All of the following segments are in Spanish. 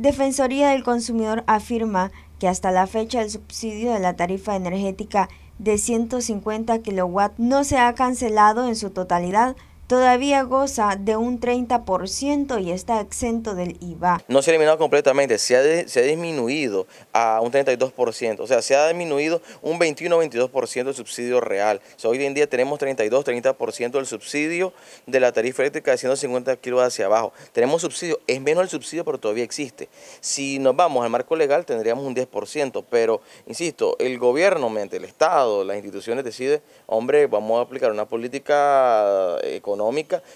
Defensoría del Consumidor afirma que hasta la fecha el subsidio de la tarifa energética de 150 kW no se ha cancelado en su totalidad todavía goza de un 30% y está exento del IVA. No se ha eliminado completamente, se ha, se ha disminuido a un 32%, o sea, se ha disminuido un 21-22% el subsidio real. hoy en día tenemos 32-30% del subsidio de la tarifa eléctrica de 150 kilos hacia abajo. Tenemos subsidio, es menos el subsidio, pero todavía existe. Si nos vamos al marco legal, tendríamos un 10%, pero, insisto, el gobierno, el Estado, las instituciones deciden, hombre, vamos a aplicar una política económica eh,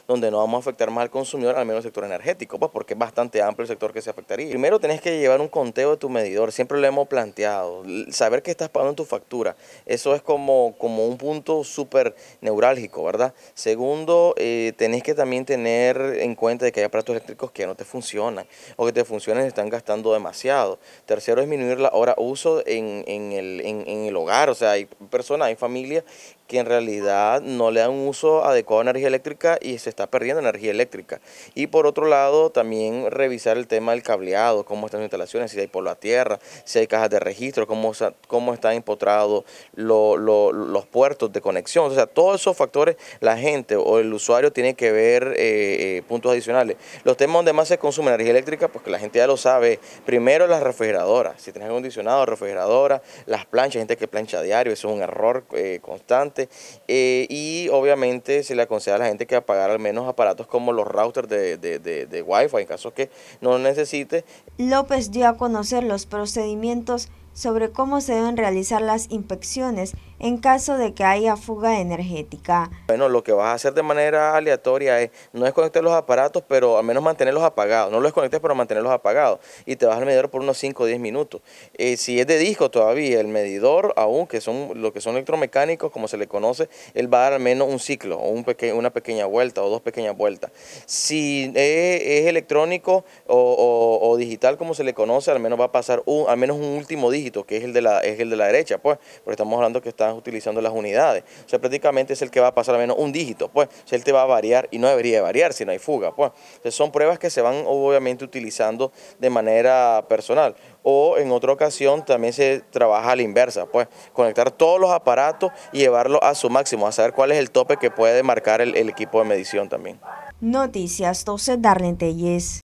donde no vamos a afectar más al consumidor, al menos el sector energético, pues, porque es bastante amplio el sector que se afectaría. Primero tenés que llevar un conteo de tu medidor, siempre lo hemos planteado, saber que estás pagando en tu factura, eso es como, como un punto súper neurálgico, ¿verdad? Segundo, eh, tenés que también tener en cuenta que hay aparatos eléctricos que no te funcionan o que te funcionan y están gastando demasiado. Tercero, disminuir la hora uso en, el, en el hogar, o sea, hay personas, hay familias que en realidad no le dan un uso adecuado a energía eléctrica y se está perdiendo energía eléctrica. Y por otro lado, también revisar el tema del cableado, cómo están las instalaciones, si hay por la tierra, si hay cajas de registro, cómo, cómo están empotrados los puertos de conexión. O sea, todos esos factores la gente o el usuario tiene que ver eh, eh, puntos adicionales. Los temas donde más se consume energía eléctrica, pues que la gente ya lo sabe, primero las refrigeradoras, si tienes acondicionado, refrigeradora, las planchas, gente que plancha diario, eso es un error eh, constante. y obviamente se le aconseja a la gente que apagar al menos aparatos como los routers de, de, de, Wi-Fi en caso que no necesite. López dio a conocer los procedimientos sobre cómo se deben realizar las inspecciones en caso de que haya fuga energética. Bueno, lo que vas a hacer de manera aleatoria es no desconectar los aparatos, pero al menos mantenerlos apagados. No los desconectes, pero mantenerlos apagados. Y te vas al medidor por unos 5 o 10 minutos. Eh, si es de disco todavía, el medidor aún, que son lo que son electromecánicos, como se le conoce, él va a dar al menos un ciclo, o una pequeña vuelta o dos pequeñas vueltas. Si es, electrónico o, digital, como se le conoce, al menos va a pasar un, al menos un último dígito, que es el de la, es el de la derecha, pues, porque estamos hablando que están utilizando las unidades. O sea, prácticamente es el que va a pasar al menos un dígito, pues. él te va a variar y no debería variar si no hay fuga, pues. Entonces, son pruebas que se van obviamente utilizando de manera personal. O en otra ocasión también se trabaja a la inversa, pues. Conectar todos los aparatos y llevarlo a su máximo, a saber cuál es el tope que puede marcar el, equipo de medición también. Noticias 12 Darlene Telles.